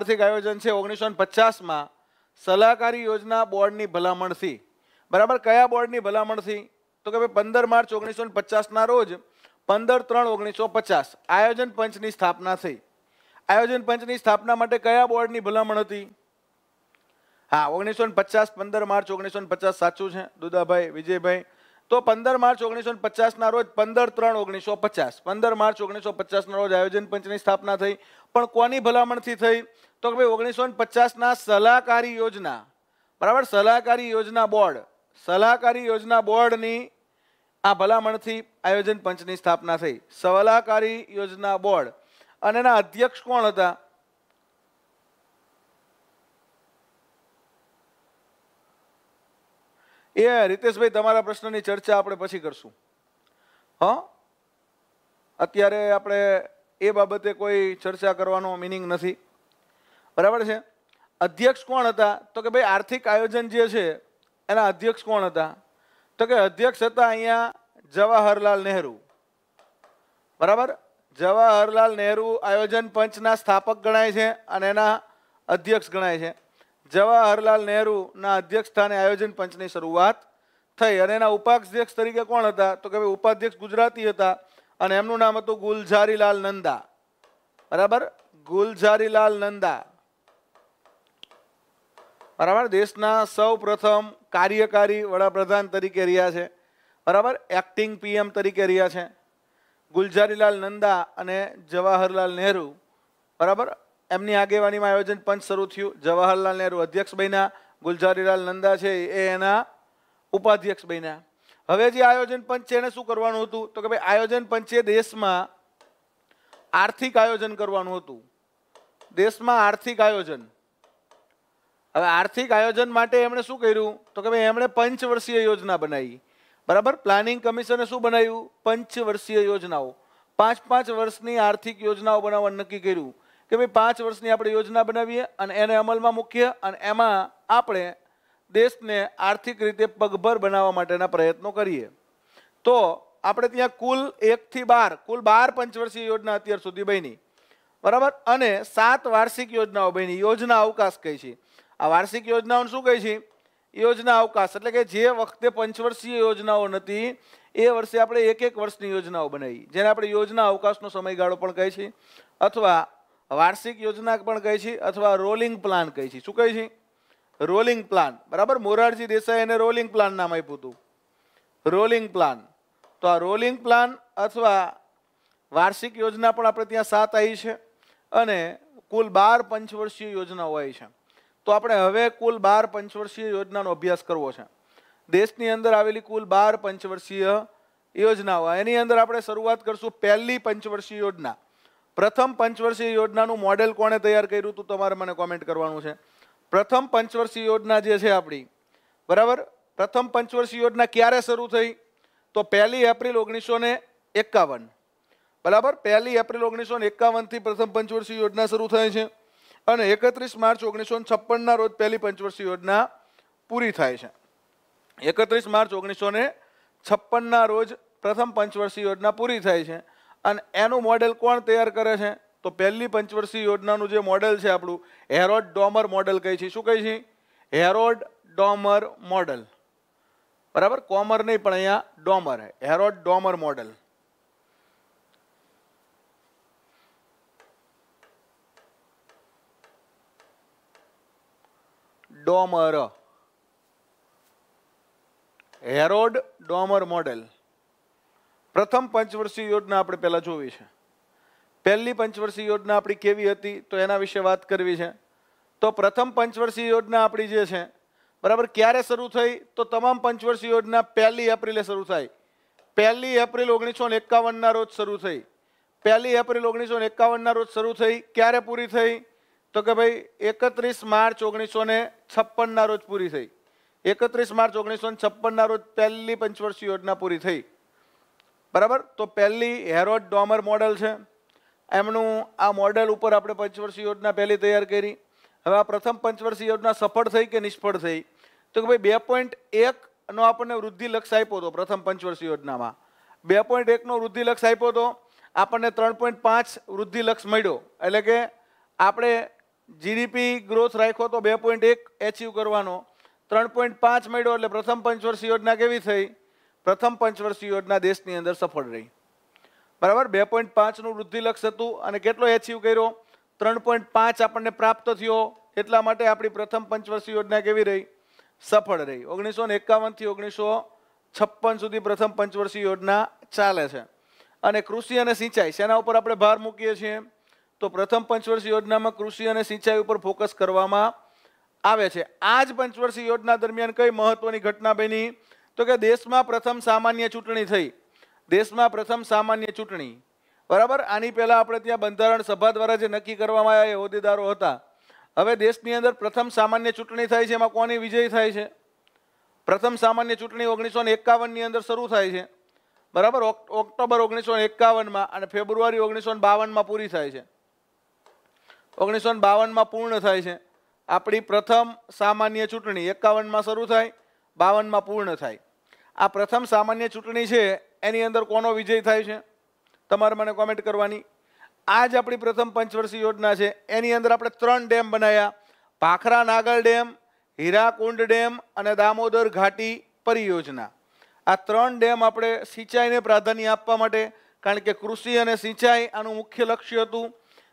આર્થિક આયોજન છે ઓગણીસો પચાસમાં સલાહકારી યોજના બોર્ડની ભલામણથી બરાબર કયા બોર્ડની ભલામણથી તો કે ભાઈ પંદર માર્ચ ઓગણીસો પચાસના રોજ પંદર ત્રણ ઓગણીસો પચાસ આયોજન પંચની સ્થાપના થઈ આયોજન પંચની સ્થાપના માટે કયા બોર્ડની ભલામણ હતી હા ઓગણીસો પચાસ પંદર માર્ચ ઓગણીસો પચાસ સાચું છે દુદાભાઈ વિજયભાઈ તો પંદર માર્ચ ઓગણીસો પચાસના રોજ પંદર ત્રણ ઓગણીસો પચાસ પંદર માર્ચ ઓગણીસો પચાસના રોજ આયોજન પંચની સ્થાપના થઈ પણ કોની ભલામણથી થઈ તો કે ભાઈ ઓગણીસો પચાસના સલાહકારી યોજના બરાબર સલાહકારી યોજના બોર્ડ સલાહકારી યોજના બોર્ડની આ ભલામણથી આયોજન પંચની સ્થાપના થઈ સલાહકારી યોજના બોર્ડ અને એના અધ્યક્ષ કોણ હતા એ રીતેશભાઈ તમારા પ્રશ્નની ચર્ચા આપણે પછી કરશું હ અત્યારે આપણે એ બાબતે કોઈ ચર્ચા કરવાનો મિનિંગ નથી બરાબર છે અધ્યક્ષ કોણ હતા તો કે ભાઈ આર્થિક આયોજન જે છે એના અધ્યક્ષ કોણ હતા તો કે અધ્યક્ષ હતા અહીંયા જવાહરલાલ નહેરુ બરાબર જવાહરલાલ નહેરુ આયોજન પંચના સ્થાપક ગણાય છે અને એના અધ્યક્ષ ગણાય છે જવાહરલાલ નહેરુના અધ્યક્ષ સ્થાને આયોજન પંચની શરૂઆત થઈ અને એના ઉપાધ્યક્ષ તરીકે કોણ હતા તો કે ભાઈ ઉપાધ્યક્ષ ગુજરાતી હતા અને એમનું નામ હતું ગુલઝારીલાલ નંદા બરાબર ગુલઝારીલાલ નંદા બરાબર દેશના સૌ પ્રથમ કાર્યકારી વડાપ્રધાન તરીકે રહ્યા છે બરાબર એક્ટિંગ પીએમ તરીકે રહ્યા છે ગુલઝારીલાલ નંદા અને જવાહરલાલ નહેરુ બરાબર એમની આગેવાનીમાં આયોજન પંચ શરૂ થયું જવાહરલાલ નહેરુ અધ્યક્ષ બન્યા ગુલઝારીલાલ નંદા છે એ એના ઉપાધ્યક્ષ બન્યા હવે જે આયોજન પંચ એને શું કરવાનું હતું તો કે ભાઈ આયોજન પંચે દેશમાં આર્થિક આયોજન કરવાનું હતું દેશમાં આર્થિક આયોજન હવે આર્થિક આયોજન માટે એમણે શું કર્યું તો કે ભાઈ એમણે પંચવર્ષીય યોજના બનાવી બરાબર પ્લાનિંગ કમિશને શું બનાવ્યું પંચવર્ષીય યોજનાઓ પાંચ પાંચ વર્ષની આર્થિક યોજનાઓ બનાવવાનું નક્કી કર્યું કે ભાઈ પાંચ વર્ષની આપણે યોજના બનાવીએ અને એને અમલમાં મૂકીએ અને એમાં આપણે દેશને આર્થિક રીતે પગભર બનાવવા માટેના પ્રયત્નો કરીએ તો આપણે ત્યાં કુલ એકથી બાર કુલ બાર પંચવર્ષીય યોજના અત્યાર સુધી બની બરાબર અને સાત વાર્ષિક યોજનાઓ બની યોજના અવકાશ કહી છે આ વાર્ષિક યોજનાઓને શું કહે છે યોજના અવકાશ એટલે કે જે વખતે પંચવર્ષીય યોજનાઓ નથી એ વર્ષે આપણે એક એક વર્ષની યોજનાઓ બનાવી જેને આપણે યોજના અવકાશનો સમયગાળો પણ કહે છે અથવા વાર્ષિક યોજના પણ કહે છે અથવા રોલિંગ પ્લાન કહે છે શું કહે છે રોલિંગ પ્લાન બરાબર મોરારજી દેસાઈ એને રોલિંગ પ્લાન નામ આપ્યું હતું રોલિંગ પ્લાન તો આ રોલિંગ પ્લાન અથવા વાર્ષિક યોજના પણ આપણે ત્યાં સાત આવી છે અને કુલ બાર પંચવર્ષીય યોજનાઓ આવી છે તો આપણે હવે કુલ બાર પંચવર્ષીય યોજનાનો અભ્યાસ કરવો છે દેશની અંદર આવેલી કુલ બાર પંચવર્ષીય યોજનાઓ એની અંદર આપણે શરૂઆત કરશું પહેલી પંચવર્ષીય યોજના પ્રથમ પંચવર્ષીય યોજનાનું મોડેલ કોણે તૈયાર કર્યું હતું તમારે મને કોમેન્ટ કરવાનું છે પ્રથમ પંચવર્ષીય યોજના જે છે આપણી બરાબર પ્રથમ પંચવર્ષીય યોજના ક્યારે શરૂ થઈ તો પહેલી એપ્રિલ ઓગણીસો ને એકાવન બરાબર પહેલી એપ્રિલ ઓગણીસો ને એકાવનથી પ્રથમ પંચવર્ષીય યોજના શરૂ થઈ છે અને એકત્રીસ માર્ચ ઓગણીસો છપ્પનના રોજ પહેલી પંચવર્ષીય યોજના પૂરી થાય છે એકત્રીસ માર્ચ ઓગણીસો ને છપ્પનના રોજ પ્રથમ પંચવર્ષીય યોજના પૂરી થાય છે અને એનું મોડેલ કોણ તૈયાર કરે છે તો પહેલી પંચવર્ષીય યોજનાનું જે મોડેલ છે આપણું હેરોડ ડોમર મોડેલ કહે છે શું કહે છે હેરોડ ડોમર મોડેલ બરાબર કોમર નહીં પણ અહીંયા ડોમર હેરોડ ડોમર મોડેલ ડોમર હેરોડ ડોમર મોડેલ પ્રથમ પંચવર્ષીય યોજના આપણે પહેલાં જોવી છે પહેલી પંચવર્ષીય યોજના આપણી કેવી હતી તો એના વિશે વાત કરવી છે તો પ્રથમ પંચવર્ષીય યોજના આપણી જે છે બરાબર ક્યારે શરૂ થઈ તો તમામ પંચવર્ષીય યોજના પહેલી એપ્રિલે શરૂ થાય પહેલી એપ્રિલ ઓગણીસો એકાવનના રોજ શરૂ થઈ પહેલી એપ્રિલ ઓગણીસો એકાવનના રોજ શરૂ થઈ ક્યારે પૂરી થઈ તો કે ભાઈ એકત્રીસ માર્ચ ઓગણીસો ને છપ્પનના રોજ પૂરી થઈ એકત્રીસ માર્ચ ઓગણીસો ને છપ્પનના રોજ પહેલી પંચવર્ષીય યોજના પૂરી થઈ બરાબર તો પહેલી હેરોડ ડોમર મોડલ છે એમનું આ મોડલ ઉપર આપણે પંચવર્ષીય યોજના પહેલી તૈયાર કરી હવે આ પ્રથમ પંચવર્ષીય યોજના સફળ થઈ કે નિષ્ફળ થઈ તો કે ભાઈ બે પોઈન્ટ એકનો આપણને વૃદ્ધિ લક્ષ આપ્યો હતો પ્રથમ પંચવર્ષીય યોજનામાં બે પોઈન્ટ એકનો વૃદ્ધિ લક્ષ આપ્યો હતો આપણને ત્રણ પોઈન્ટ પાંચ વૃદ્ધિ લક્ષ મળ્યો એટલે કે આપણે જીડીપી ગ્રોથ રાખ્યો તો બે પોઈન્ટ એક એચિવ કરવાનો ત્રણ પોઈન્ટ પાંચ મળ્યો એટલે પ્રથમ પંચવર્ષીય યોજના કેવી થઈ પ્રથમ પંચવર્ષીય યોજના દેશની અંદર સફળ રહી બરાબર બે પોઈન્ટ પાંચનું વૃદ્ધિ લક્ષ્ય હતું અને કેટલો એચિવ કર્યો ત્રણ પોઈન્ટ પાંચ આપણને પ્રાપ્ત થયો એટલા માટે આપણી પ્રથમ પંચવર્ષીય યોજના કેવી રહી સફળ રહી ઓગણીસો ને એકાવનથી ઓગણીસો છપ્પન સુધી પ્રથમ પંચવર્ષીય યોજના ચાલે છે અને કૃષિ અને સિંચાઈ શેના ઉપર આપણે ભાર મૂકીએ છીએ તો પ્રથમ પંચવર્ષીય યોજનામાં કૃષિ અને સિંચાઈ ઉપર ફોકસ કરવામાં આવે છે આ જ પંચવર્ષીય યોજના દરમિયાન કઈ મહત્વની ઘટના બની તો કે દેશમાં પ્રથમ સામાન્ય ચૂંટણી થઈ દેશમાં પ્રથમ સામાન્ય ચૂંટણી બરાબર આની પહેલાં આપણે ત્યાં બંધારણ સભા દ્વારા જે નક્કી કરવામાં આવ્યા એ હોદ્દેદારો હતા હવે દેશની અંદર પ્રથમ સામાન્ય ચૂંટણી થાય છે એમાં કોની વિજય થાય છે પ્રથમ સામાન્ય ચૂંટણી ઓગણીસો એકાવનની અંદર શરૂ થાય છે બરાબર ઓક્ટોબર ઓગણીસો એકાવનમાં અને ફેબ્રુઆરી ઓગણીસો બાવનમાં પૂરી થાય છે ઓગણીસો બાવનમાં પૂર્ણ થાય છે આપણી પ્રથમ સામાન્ય ચૂંટણી એકાવનમાં શરૂ થાય બાવનમાં પૂર્ણ થાય આ પ્રથમ સામાન્ય ચૂંટણી છે એની અંદર કોનો વિજય થાય છે તમારે મને કોમેન્ટ કરવાની આ જ આપણી પ્રથમ પંચવર્ષીય યોજના છે એની અંદર આપણે ત્રણ ડેમ બનાવ્યા ભાખરા નાગર ડેમ હીરાકુંડ ડેમ અને દામોદર ઘાટી પરિયોજના આ ત્રણ ડેમ આપણે સિંચાઈને પ્રાધાન્ય આપવા માટે કારણ કે કૃષિ અને સિંચાઈ આનું મુખ્ય લક્ષ્ય હતું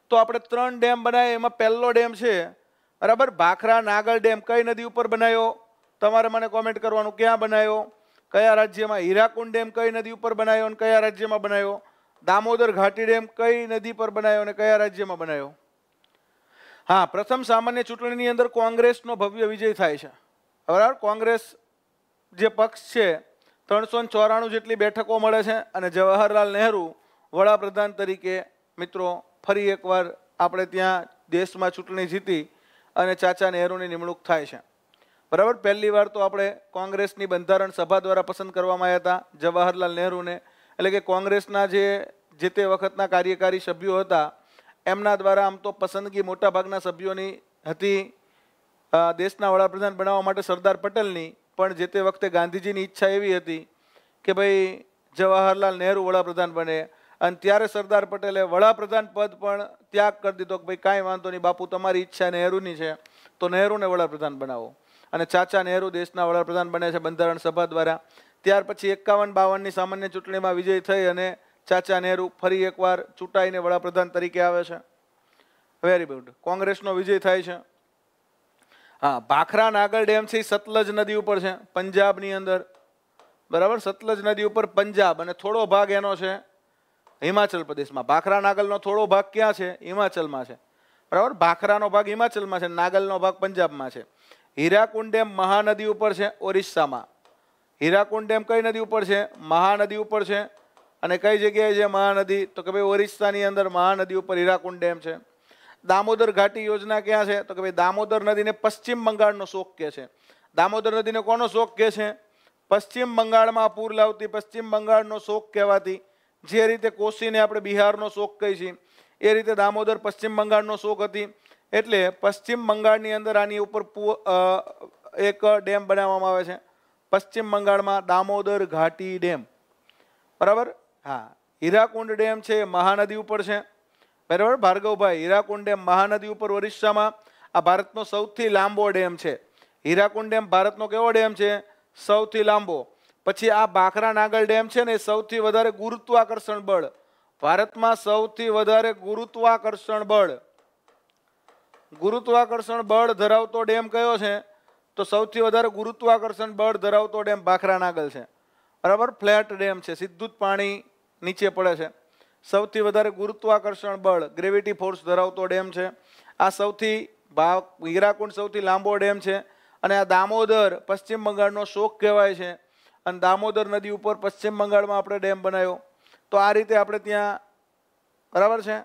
તો આપણે ત્રણ ડેમ બનાવ્યા એમાં પહેલો ડેમ છે બરાબર ભાખરા નાગર ડેમ કઈ નદી ઉપર બનાવ્યો તમારે મને કોમેન્ટ કરવાનું ક્યાં બનાવ્યો કયા રાજ્યમાં હીરાકુંડ ડેમ કઈ નદી ઉપર બનાવ્યો અને કયા રાજ્યમાં બનાવ્યો દામોદર ઘાટી ડેમ કઈ નદી પર બનાવ્યો અને કયા રાજ્યમાં બનાવ્યો હા પ્રથમ સામાન્ય ચૂંટણીની અંદર કોંગ્રેસનો ભવ્ય વિજય થાય છે બરાબર કોંગ્રેસ જે પક્ષ છે ત્રણસો ચોરાણું જેટલી બેઠકો મળે છે અને જવાહરલાલ નહેરુ વડાપ્રધાન તરીકે મિત્રો ફરી એકવાર આપણે ત્યાં દેશમાં ચૂંટણી જીતી અને ચાચા નહેરુની નિમણૂક થાય છે બરાબર પહેલી વાર તો આપણે કોંગ્રેસની બંધારણ સભા દ્વારા પસંદ કરવામાં આવ્યા હતા જવાહરલાલ નહેરુને એટલે કે કોંગ્રેસના જે જે તે વખતના કાર્યકારી સભ્યો હતા એમના દ્વારા આમ તો પસંદગી મોટાભાગના સભ્યોની હતી દેશના વડાપ્રધાન બનાવવા માટે સરદાર પટેલની પણ જે તે વખતે ગાંધીજીની ઈચ્છા એવી હતી કે ભાઈ જવાહરલાલ નહેરુ વડાપ્રધાન બને અને ત્યારે સરદાર પટેલે વડાપ્રધાન પદ પણ ત્યાગ કરી દીધો કે ભાઈ કાંઈ વાંધો નહીં બાપુ તમારી ઈચ્છા નહેરુની છે તો નહેરુને વડાપ્રધાન બનાવો અને ચાચા નહેરુ દેશના વડાપ્રધાન બને છે બંધારણ સભા દ્વારા ત્યાર પછી એકાવન બાવનની સામાન્ય ચૂંટણીમાં વિજય થઈ અને ચાચા નહેરુ ફરી એકવાર ચૂંટાઈને વડાપ્રધાન તરીકે આવે છે વેરી ગુડ કોંગ્રેસનો વિજય થાય છે હા ભાખરા નાગર ડેમ છે સતલજ નદી ઉપર છે પંજાબની અંદર બરાબર સતલજ નદી ઉપર પંજાબ અને થોડો ભાગ એનો છે હિમાચલ પ્રદેશમાં ભાખરા નાગલનો થોડો ભાગ ક્યાં છે હિમાચલમાં છે બરાબર ભાખરાનો ભાગ હિમાચલમાં છે નાગલનો ભાગ પંજાબમાં છે હીરાકુંડ ડેમ મહાનદી ઉપર છે ઓરિસ્સામાં હીરાકુંડ ડેમ કઈ નદી ઉપર છે મહાનદી ઉપર છે અને કઈ જગ્યાએ છે મહાનદી તો કે ભાઈ ઓરિસ્સાની અંદર મહાનદી ઉપર હીરાકુંડ ડેમ છે દામોદર ઘાટી યોજના ક્યાં છે તો કે ભાઈ દામોદર નદીને પશ્ચિમ બંગાળનો શોખ કે છે દામોદર નદીને કોનો શોખ કે છે પશ્ચિમ બંગાળમાં પૂર લાવતી પશ્ચિમ બંગાળનો શોખ કહેવાતી જે રીતે કોશીને આપણે બિહારનો શોક કહીએ છીએ એ રીતે દામોદર પશ્ચિમ બંગાળનો શોક હતી એટલે પશ્ચિમ બંગાળની અંદર આની ઉપર એક ડેમ બનાવવામાં આવે છે પશ્ચિમ બંગાળમાં દામોદર ઘાટી ડેમ બરાબર હા હીરાકુંડ ડેમ છે મહાનદી ઉપર છે બરાબર ભાર્ગવભાઈ હીરાકુંડ ડેમ મહાનદી ઉપર ઓરિસ્સામાં આ ભારતનો સૌથી લાંબો ડેમ છે હીરાકુંડ ડેમ ભારતનો કેવો ડેમ છે સૌથી લાંબો પછી આ ભાખરા નાગલ ડેમ છે ને સૌથી વધારે ગુરુત્વાકર્ષણ બળ ભારતમાં સૌથી વધારે ગુરુત્વાકર્ષણ બળ ગુરુત્વાકર્ષણ બળ ધરાવતો ડેમ કયો છે તો સૌથી વધારે ગુરુત્વાકર્ષણ બળ ધરાવતો ડેમ ભાખરા નાગલ છે બરાબર ફ્લેટ ડેમ છે સીધું જ પાણી નીચે પડે છે સૌથી વધારે ગુરુત્વાકર્ષણ બળ ગ્રેવિટી ફોર્સ ધરાવતો ડેમ છે આ સૌથી ભા હીરાકુંડ સૌથી લાંબો ડેમ છે અને આ દામોદર પશ્ચિમ બંગાળનો શોક કહેવાય છે અને દામોદર નદી ઉપર પશ્ચિમ બંગાળમાં આપણે ડેમ બનાવ્યો તો આ રીતે આપણે ત્યાં બરાબર છે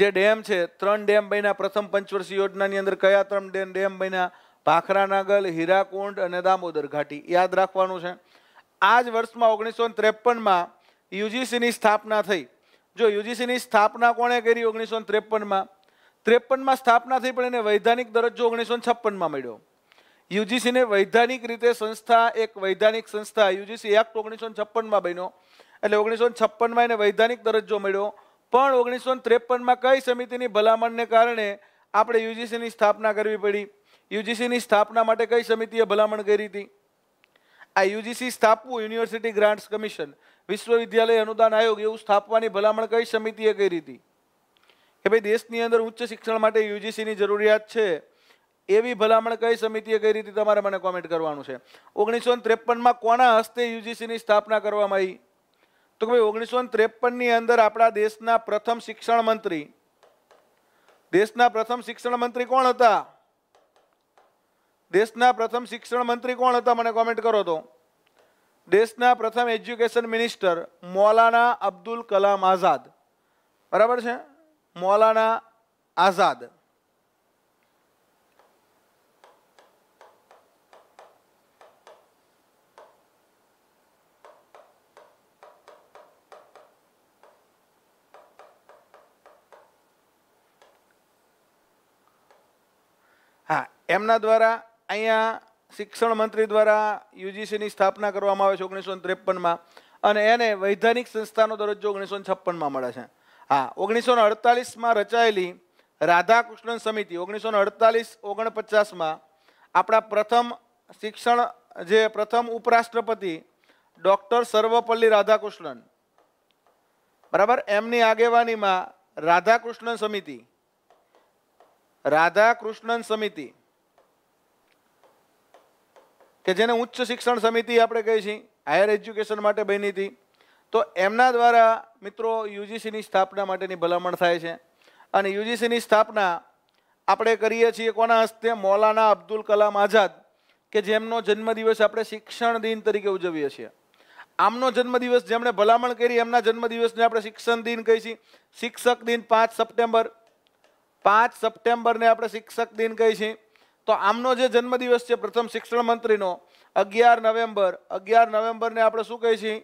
જે ડેમ છે ત્રણ ડેમ બન્યા પ્રથમ પંચવર્ષીય યોજનાની અંદર કયા ત્રણ ડેમ ડેમ બન્યા ભાખરાનાગલ હીરાકુંડ અને દામોદર ઘાટી યાદ રાખવાનું છે આ જ વર્ષમાં ઓગણીસો ત્રેપનમાં યુજીસીની સ્થાપના થઈ જો યુજીસીની સ્થાપના કોણે કરી ઓગણીસો ત્રેપનમાં ત્રેપનમાં સ્થાપના થઈ પણ એને વૈધાનિક દરજ્જો ઓગણીસો છપ્પનમાં મળ્યો યુજીસીને વૈધાનિક રીતે સંસ્થા એક વૈધાનિક સંસ્થા યુજીસી એક્ટ ઓગણીસો છપ્પનમાં બન્યો એટલે ઓગણીસો છપ્પનમાં એને વૈધાનિક દરજ્જો મળ્યો પણ ઓગણીસો ત્રેપનમાં કઈ સમિતિની ભલામણને કારણે આપણે યુજીસીની સ્થાપના કરવી પડી યુજીસીની સ્થાપના માટે કઈ સમિતિએ ભલામણ કરી હતી આ યુજીસી સ્થાપવું યુનિવર્સિટી ગ્રાન્ટ્સ કમિશન વિશ્વવિદ્યાલય અનુદાન આયોગ એવું સ્થાપવાની ભલામણ કઈ સમિતિએ કરી હતી કે ભાઈ દેશની અંદર ઉચ્ચ શિક્ષણ માટે યુજીસીની જરૂરિયાત છે એવી ભલામણ કઈ સમિતિએ કઈ રીતે તમારે મને કોમેન્ટ કરવાનું છે ઓગણીસો ત્રેપનમાં કોના હસ્તે યુજીસીની સ્થાપના કરવામાં આવી તો કે ભાઈ ઓગણીસો ત્રેપનની અંદર આપણા દેશના પ્રથમ શિક્ષણ મંત્રી દેશના પ્રથમ શિક્ષણ મંત્રી કોણ હતા દેશના પ્રથમ શિક્ષણ મંત્રી કોણ હતા મને કોમેન્ટ કરો તો દેશના પ્રથમ એજ્યુકેશન મિનિસ્ટર મોલાના અબ્દુલ કલામ આઝાદ બરાબર છે મોલાના આઝાદ એમના દ્વારા અહીંયા શિક્ષણ મંત્રી દ્વારા યુજીસીની સ્થાપના કરવામાં આવે છે ઓગણીસો ત્રેપનમાં અને એને વૈધાનિક સંસ્થાનો દરજ્જો ઓગણીસો છપ્પનમાં મળે છે હા ઓગણીસો અડતાલીસમાં રચાયેલી રાધાકૃષ્ણન સમિતિ ઓગણીસો અડતાલીસ ઓગણપચાસમાં આપણા પ્રથમ શિક્ષણ જે પ્રથમ ઉપરાષ્ટ્રપતિ ડૉક્ટર સર્વપલ્લી રાધાકૃષ્ણન બરાબર એમની આગેવાનીમાં રાધાકૃષ્ણન સમિતિ રાધાકૃષ્ણન સમિતિ કે જેને ઉચ્ચ શિક્ષણ સમિતિ આપણે કહીએ છીએ હાયર એજ્યુકેશન માટે બની હતી તો એમના દ્વારા મિત્રો યુજીસીની સ્થાપના માટેની ભલામણ થાય છે અને યુજીસીની સ્થાપના આપણે કરીએ છીએ કોના હસ્તે મૌલાના અબ્દુલ કલામ આઝાદ કે જેમનો જન્મદિવસ આપણે શિક્ષણ દિન તરીકે ઉજવીએ છીએ આમનો જન્મદિવસ જેમણે ભલામણ કરી એમના જન્મદિવસને આપણે શિક્ષણ દિન કહીએ છીએ શિક્ષક દિન પાંચ સપ્ટેમ્બર પાંચ સપ્ટેમ્બરને આપણે શિક્ષક દિન કહીએ છીએ તો આમનો જે જન્મદિવસ છે પ્રથમ શિક્ષણ મંત્રીનો અગિયાર નવેમ્બર અગિયાર નવેમ્બરને આપણે શું કહીએ છીએ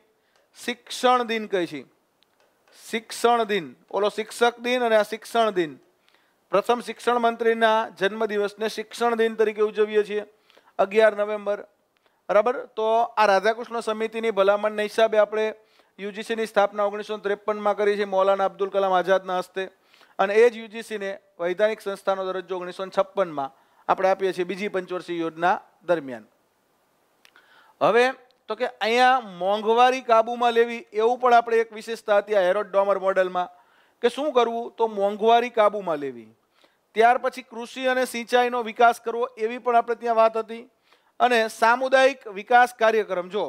શિક્ષણ દિન કહીએ છીએ શિક્ષણ દિન ઓલો શિક્ષક દિન અને આ શિક્ષણ દિન પ્રથમ શિક્ષણ મંત્રીના જન્મદિવસને શિક્ષણ દિન તરીકે ઉજવીએ છીએ અગિયાર નવેમ્બર બરાબર તો આ રાધાકૃષ્ણ સમિતિની ભલામણના હિસાબે આપણે યુજીસીની સ્થાપના ઓગણીસો ત્રેપનમાં કરી છે મૌલાના અબ્દુલ કલામ આઝાદના હસ્તે અને એ જ યુજીસીને વૈધાનિક સંસ્થાનો દરજ્જો ઓગણીસો છપ્પનમાં આપણે આપીએ છીએ બીજી પંચવર્ષીય યોજના દરમિયાન હવે તો કે અહીંયા મોંઘવારી કાબૂમાં લેવી એવું પણ આપણે એક વિશેષતા હતી આ હેરોડ ડોમર મોડેલમાં કે શું કરવું તો મોંઘવારી કાબૂમાં લેવી ત્યાર પછી કૃષિ અને સિંચાઈનો વિકાસ કરવો એવી પણ આપણે ત્યાં વાત હતી અને સામુદાયિક વિકાસ કાર્યક્રમ જો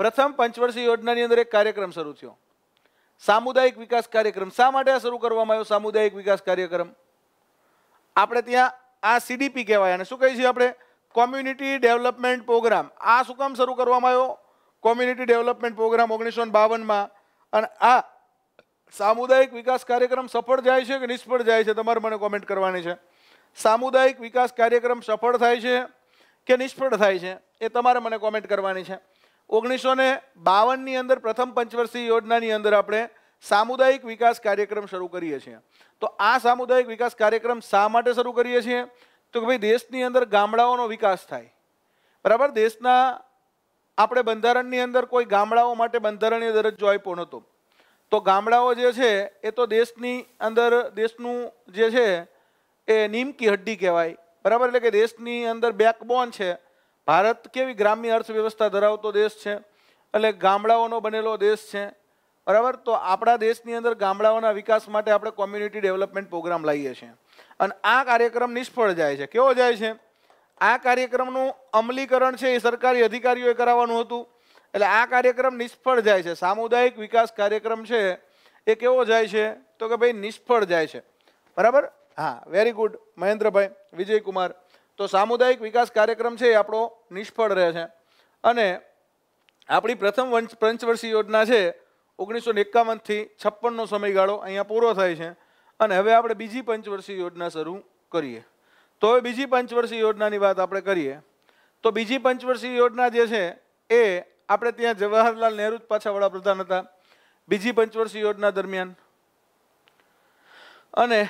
પ્રથમ પંચવર્ષીય યોજનાની અંદર એક કાર્યક્રમ શરૂ થયો સામુદાયિક વિકાસ કાર્યક્રમ શા માટે શરૂ કરવામાં આવ્યો સામુદાયિક વિકાસ કાર્યક્રમ આપણે ત્યાં આ સીડીપી કહેવાય અને શું કહીએ છીએ આપણે કોમ્યુનિટી ડેવલપમેન્ટ પ્રોગ્રામ આ શું કામ શરૂ કરવામાં આવ્યો કોમ્યુનિટી ડેવલપમેન્ટ પ્રોગ્રામ ઓગણીસો બાવનમાં અને આ સામુદાયિક વિકાસ કાર્યક્રમ સફળ જાય છે કે નિષ્ફળ જાય છે તમારે મને કોમેન્ટ કરવાની છે સામુદાયિક વિકાસ કાર્યક્રમ સફળ થાય છે કે નિષ્ફળ થાય છે એ તમારે મને કોમેન્ટ કરવાની છે ઓગણીસો ને બાવનની અંદર પ્રથમ પંચવર્ષીય યોજનાની અંદર આપણે સામુદાયિક વિકાસ કાર્યક્રમ શરૂ કરીએ છીએ તો આ સામુદાયિક વિકાસ કાર્યક્રમ શા માટે શરૂ કરીએ છીએ તો કે ભાઈ દેશની અંદર ગામડાઓનો વિકાસ થાય બરાબર દેશના આપણે બંધારણની અંદર કોઈ ગામડાઓ માટે બંધારણીય દરજ્જો આપ્યો નહોતો તો ગામડાઓ જે છે એ તો દેશની અંદર દેશનું જે છે એ નીમકી હડ્ડી કહેવાય બરાબર એટલે કે દેશની અંદર બેકબોન છે ભારત કેવી ગ્રામ્ય અર્થવ્યવસ્થા ધરાવતો દેશ છે એટલે ગામડાઓનો બનેલો દેશ છે બરાબર તો આપણા દેશની અંદર ગામડાઓના વિકાસ માટે આપણે કોમ્યુનિટી ડેવલપમેન્ટ પ્રોગ્રામ લઈએ છીએ અને આ કાર્યક્રમ નિષ્ફળ જાય છે કેવો જાય છે આ કાર્યક્રમનું અમલીકરણ છે એ સરકારી અધિકારીઓએ કરાવવાનું હતું એટલે આ કાર્યક્રમ નિષ્ફળ જાય છે સામુદાયિક વિકાસ કાર્યક્રમ છે એ કેવો જાય છે તો કે ભાઈ નિષ્ફળ જાય છે બરાબર હા વેરી ગુડ મહેન્દ્રભાઈ વિજયકુમાર તો સામુદાયિક વિકાસ કાર્યક્રમ છે એ આપણો નિષ્ફળ રહે છે અને આપણી પ્રથમ વંચ પંચવર્ષીય યોજના છે ઓગણીસો એકાવનથી છપ્પનનો સમયગાળો અહીંયા પૂરો થાય છે અને હવે આપણે બીજી પંચવર્ષીય યોજના શરૂ કરીએ તો હવે બીજી પંચવર્ષીય યોજનાની વાત આપણે કરીએ તો બીજી પંચવર્ષીય યોજના જે છે એ આપણે ત્યાં જવાહરલાલ નહેરુ જ પાછા વડાપ્રધાન હતા બીજી પંચવર્ષીય યોજના દરમિયાન અને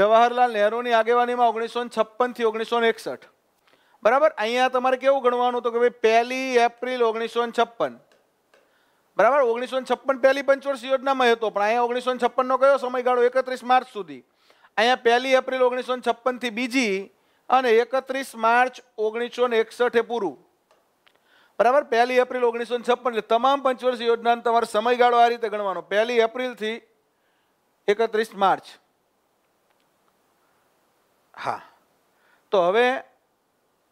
જવાહરલાલ નહેરુની આગેવાનીમાં ઓગણીસો છપ્પનથી ઓગણીસો એકસઠ બરાબર અહીંયા તમારે કેવું ગણવાનું હતું કે ભાઈ પહેલી એપ્રિલ ઓગણીસો છપ્પન બરાબર ઓગણીસો છપ્પન પહેલી પંચવર્ષ યોજનામાં હતો પણ અહીંયા ઓગણીસો છપ્પનનો કયો સમયગાળો એકત્રીસ માર્ચ સુધી અહીંયા પહેલી એપ્રિલ ઓગણીસો છપ્પનથી બીજી અને એકત્રીસ માર્ચ ઓગણીસો ને એકસઠે પૂરું બરાબર પહેલી એપ્રિલ ઓગણીસો છપ્પન એટલે તમામ પંચવર્ષીય યોજના તમારો સમયગાળો આ રીતે ગણવાનો પહેલી એપ્રિલથી એકત્રીસ માર્ચ હા તો હવે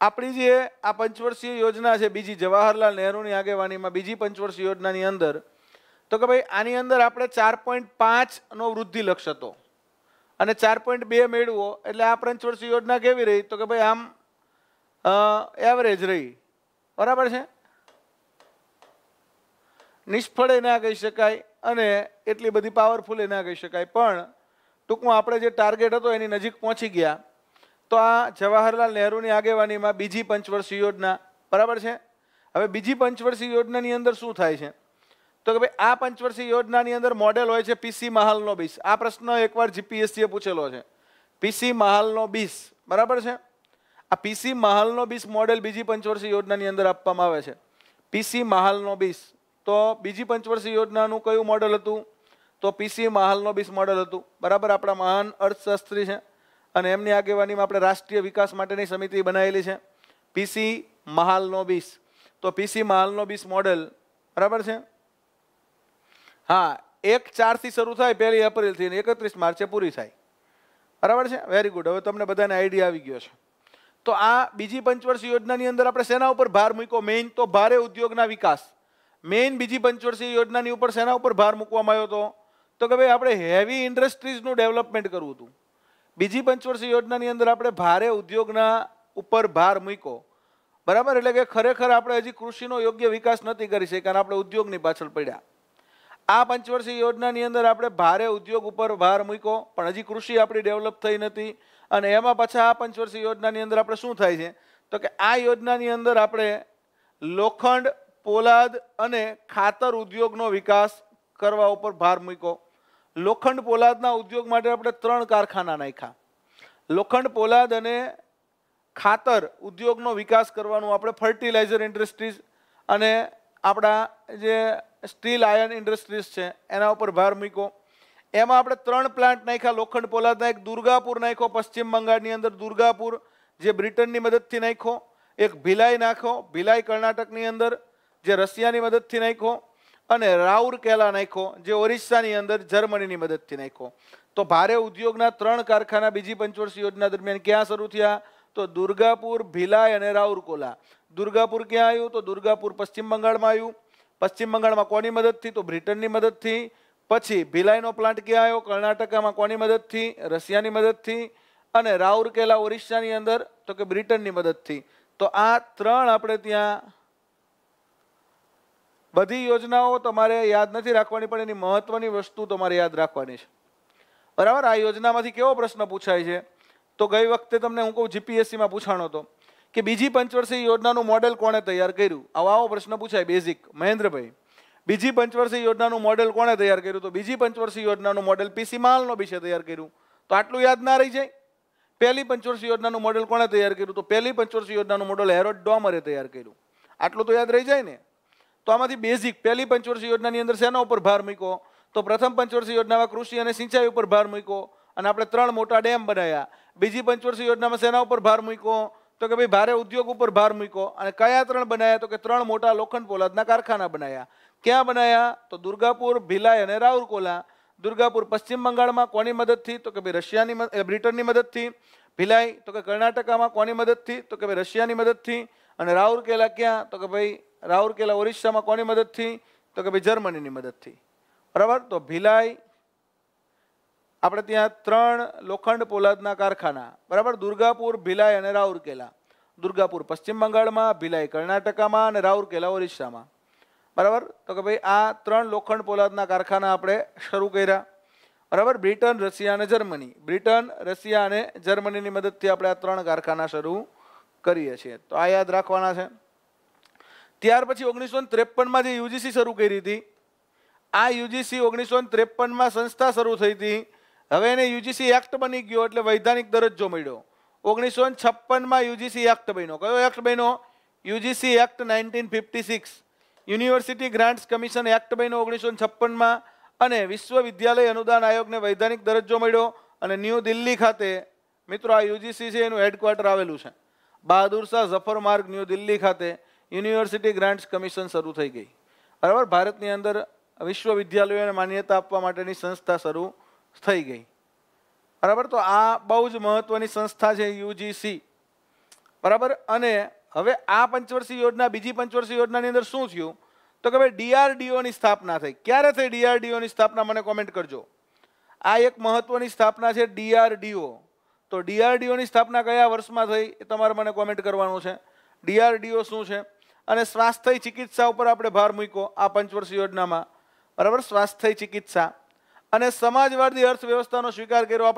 આપણી જે આ પંચવર્ષીય યોજના છે બીજી જવાહરલાલ નહેરુની આગેવાનીમાં બીજી પંચવર્ષીય યોજનાની અંદર તો કે ભાઈ આની અંદર આપણે ચાર પોઈન્ટ પાંચનો વૃદ્ધિ લક્ષ હતો અને ચાર પોઈન્ટ બે મેળવો એટલે આ પંચવર્ષીય યોજના કેવી રહી તો કે ભાઈ આમ એવરેજ રહી બરાબર છે નિષ્ફળે ના કહી શકાય અને એટલી બધી પાવરફુલે ના કહી શકાય પણ ટૂંકમાં આપણે જે ટાર્ગેટ હતો એની નજીક પહોંચી ગયા તો આ જવાહરલાલ નહેરુની આગેવાનીમાં બીજી પંચવર્ષીય યોજના બરાબર છે હવે બીજી પંચવર્ષીય યોજનાની અંદર શું થાય છે તો કે ભાઈ આ પંચવર્ષીય યોજનાની અંદર મોડેલ હોય છે પીસી મહાલનો બીસ આ પ્રશ્ન એકવાર જીપીએસસીએ પૂછેલો છે પીસી મહાલનો બીસ બરાબર છે આ પીસી મહાલનો બીસ મોડેલ બીજી પંચવર્ષીય યોજનાની અંદર આપવામાં આવે છે પીસી મહાલનો બીસ તો બીજી પંચવર્ષીય યોજનાનું કયું મોડેલ હતું તો પીસી મહાલનો બીસ મોડેલ હતું બરાબર આપણા મહાન અર્થશાસ્ત્રી છે અને એમની આગેવાનીમાં આપણે રાષ્ટ્રીય વિકાસ માટેની સમિતિ બનાવેલી છે પીસી મહાલનો બીસ તો પીસી મહાલનો બીસ મોડેલ બરાબર છે હા એક ચારથી શરૂ થાય પહેલી એપ્રિલથી અને એકત્રીસ માર્ચે પૂરી થાય બરાબર છે વેરી ગુડ હવે તમને બધાને આઈડિયા આવી ગયો છે તો આ બીજી પંચવર્ષીય યોજનાની અંદર આપણે શેના ઉપર ભાર મૂક્યો મેઇન તો ભારે ઉદ્યોગના વિકાસ મેઇન બીજી પંચવર્ષીય યોજનાની ઉપર શેના ઉપર ભાર મૂકવામાં આવ્યો હતો તો કે ભાઈ આપણે હેવી ઇન્ડસ્ટ્રીઝનું ડેવલપમેન્ટ કરવું હતું બીજી પંચવર્ષીય યોજનાની અંદર આપણે ભારે ઉદ્યોગના ઉપર ભાર મૂક્યો બરાબર એટલે કે ખરેખર આપણે હજી કૃષિનો યોગ્ય વિકાસ નથી કરી કારણ આપણે ઉદ્યોગની પાછળ પડ્યા આ પંચવર્ષીય યોજનાની અંદર આપણે ભારે ઉદ્યોગ ઉપર ભાર મૂક્યો પણ હજી કૃષિ આપણી ડેવલપ થઈ નથી અને એમાં પાછા આ પંચવર્ષીય યોજનાની અંદર આપણે શું થાય છે તો કે આ યોજનાની અંદર આપણે લોખંડ પોલાદ અને ખાતર ઉદ્યોગનો વિકાસ કરવા ઉપર ભાર મૂક્યો લોખંડ પોલાદના ઉદ્યોગ માટે આપણે ત્રણ કારખાના નાખ્યા લોખંડ પોલાદ અને ખાતર ઉદ્યોગનો વિકાસ કરવાનું આપણે ફર્ટિલાઇઝર ઇન્ડસ્ટ્રીઝ અને આપણા જે સ્ટીલ આયર્ન ઇન્ડસ્ટ્રીઝ છે એના ઉપર ભાર મૂક્યો એમાં આપણે ત્રણ પ્લાન્ટ નાખ્યા લોખંડ પોલાદના એક દુર્ગાપુર નાખ્યો પશ્ચિમ બંગાળની અંદર દુર્ગાપુર જે બ્રિટનની મદદથી નાખ્યો એક ભિલાઈ નાખ્યો ભિલાઈ કર્ણાટકની અંદર જે રશિયાની મદદથી નાખ્યો અને રાઉરકેલા નાખ્યો જે ઓરિસ્સાની અંદર જર્મનીની મદદથી નાખ્યો તો ભારે ઉદ્યોગના ત્રણ કારખાના બીજી પંચવર્ષીય યોજના દરમિયાન ક્યાં શરૂ થયા તો દુર્ગાપુર ભિલાઈ અને રાઉરકોલા દુર્ગાપુર ક્યાં આવ્યું તો દુર્ગાપુર પશ્ચિમ બંગાળમાં આવ્યું પશ્ચિમ બંગાળમાં કોની મદદથી તો બ્રિટનની મદદથી પછી ભિલાઈનો પ્લાન્ટ ક્યાં આવ્યો કર્ણાટકામાં કોની મદદથી રશિયાની મદદથી અને રાઉરકેલા ઓરિસ્સાની અંદર તો કે બ્રિટનની મદદથી તો આ ત્રણ આપણે ત્યાં બધી યોજનાઓ તમારે યાદ નથી રાખવાની પણ એની મહત્વની વસ્તુ તમારે યાદ રાખવાની છે બરાબર આ યોજનામાંથી કેવો પ્રશ્ન પૂછાય છે તો ગઈ વખતે તમને હું કહું જીપીએસસીમાં પૂછાણો હતો કે બીજી પંચવર્ષીય યોજનાનું મોડેલ કોણે તૈયાર કર્યું આવો આવો પ્રશ્ન પૂછાય બેઝિક મહેન્દ્રભાઈ બીજી પંચવર્ષીય યોજનાનું મોડેલ કોણે તૈયાર કર્યું તો બીજી પંચવર્ષીય યોજનાનું મોડેલ પીસી માલનો વિશે તૈયાર કર્યું તો આટલું યાદ ના રહી જાય પહેલી પંચવર્ષીય યોજનાનું મોડેલ કોણે તૈયાર કર્યું તો પહેલી પંચવર્ષીય યોજનાનું મોડેલ હેરોડ ડોમરે તૈયાર કર્યું આટલું તો યાદ રહી જાય ને તો આમાંથી બેઝિક પહેલી પંચવર્ષીય યોજનાની અંદર શેના ઉપર ભાર મૂક્યો તો પ્રથમ પંચવર્ષીય યોજનામાં કૃષિ અને સિંચાઈ ઉપર ભાર મૂક્યો અને આપણે ત્રણ મોટા ડેમ બનાવ્યા બીજી પંચવર્ષીય યોજનામાં શેના ઉપર ભાર મૂક્યો તો કે ભાઈ ભારે ઉદ્યોગ ઉપર ભાર મૂક્યો અને કયા ત્રણ બનાવ્યા તો કે ત્રણ મોટા લોખંડ પોલાદના કારખાના બનાવ્યા ક્યાં બનાવ્યા તો દુર્ગાપુર ભિલાઈ અને રાઉરકોલા દુર્ગાપુર પશ્ચિમ બંગાળમાં કોની મદદથી તો કે ભાઈ રશિયાની બ્રિટનની મદદથી ભિલાઈ તો કે કર્ણાટકામાં કોની મદદથી તો કે ભાઈ રશિયાની મદદથી અને રાઉરકેલા ક્યાં તો કે ભાઈ રાઉરકેલા ઓરિસ્સામાં કોની મદદથી તો કે ભાઈ જર્મનીની મદદથી બરાબર તો ભિલાઈ આપણે ત્યાં ત્રણ લોખંડ પોલાદના કારખાના બરાબર દુર્ગાપુર ભિલાઈ અને રાઉરકેલા દુર્ગાપુર પશ્ચિમ બંગાળમાં ભિલાઈ કર્ણાટકામાં અને રાઉરકેલા ઓરિસ્સામાં બરાબર તો કે ભાઈ આ ત્રણ લોખંડ પોલાદના કારખાના આપણે શરૂ કર્યા બરાબર બ્રિટન રશિયા અને જર્મની બ્રિટન રશિયા અને જર્મનીની મદદથી આપણે આ ત્રણ કારખાના શરૂ કરીએ છીએ તો આ યાદ રાખવાના છે ત્યાર પછી ઓગણીસો ત્રેપનમાં જે યુજીસી શરૂ કરી હતી આ યુજીસી ઓગણીસો ત્રેપનમાં સંસ્થા શરૂ થઈ હતી હવે એને યુજીસી એક્ટ બની ગયો એટલે વૈધાનિક દરજ્જો મળ્યો ઓગણીસો છપ્પનમાં યુજીસી એક્ટ બન્યો કયો એક્ટ બન્યો UGC act nineteen fifty six university grants commission act બન્યો ઓગણીસો છપ્પનમાં અને વિશ્વવિદ્યાલય અનુદાન આયોગને વૈધાનિક દરજ્જો મળ્યો અને ન્યૂ દિલ્હી ખાતે મિત્રો આ યુજીસી છે એનું હેડક્વાર્ટર આવેલું છે બહાદુર શાહ ઝફર માર્ગ ન્યૂ દિલ્હી ખાતે યુનિવર્સિટી ગ્રાન્ટ્સ કમિશન શરૂ થઈ ગઈ બરાબર ભારતની અંદર વિશ્વવિદ્યાલયોને માન્યતા આપવા માટેની સંસ્થા શરૂ થઈ ગઈ બરાબર તો આ બહુ જ મહત્વની સંસ્થા છે યુજીસી બરાબર અને હવે આ પંચવર્ષીય યોજના બીજી પંચવર્ષીય યોજનાની અંદર શું થયું તો કે ભાઈ ડીઆરડીઓની સ્થાપના થઈ ક્યારે થઈ ડીઆરડીઓની સ્થાપના મને કોમેન્ટ કરજો આ એક મહત્વની સ્થાપના છે ડીઆરડીઓ તો ડીઆરડીઓની સ્થાપના કયા વર્ષમાં થઈ એ તમારે મને કોમેન્ટ કરવાનું છે ડીઆરડીઓ શું છે અને સ્વાસ્થ્ય ચિકિત્સા ઉપર આપણે ભાર મૂક્યો આ પંચવર્ષ યોજનામાં બરાબર સ્વાસ્થ્ય ચિકિત્સા અને સમાજવાદી અર્થવ્યવસ્થાનો સ્વીકાર કર્યો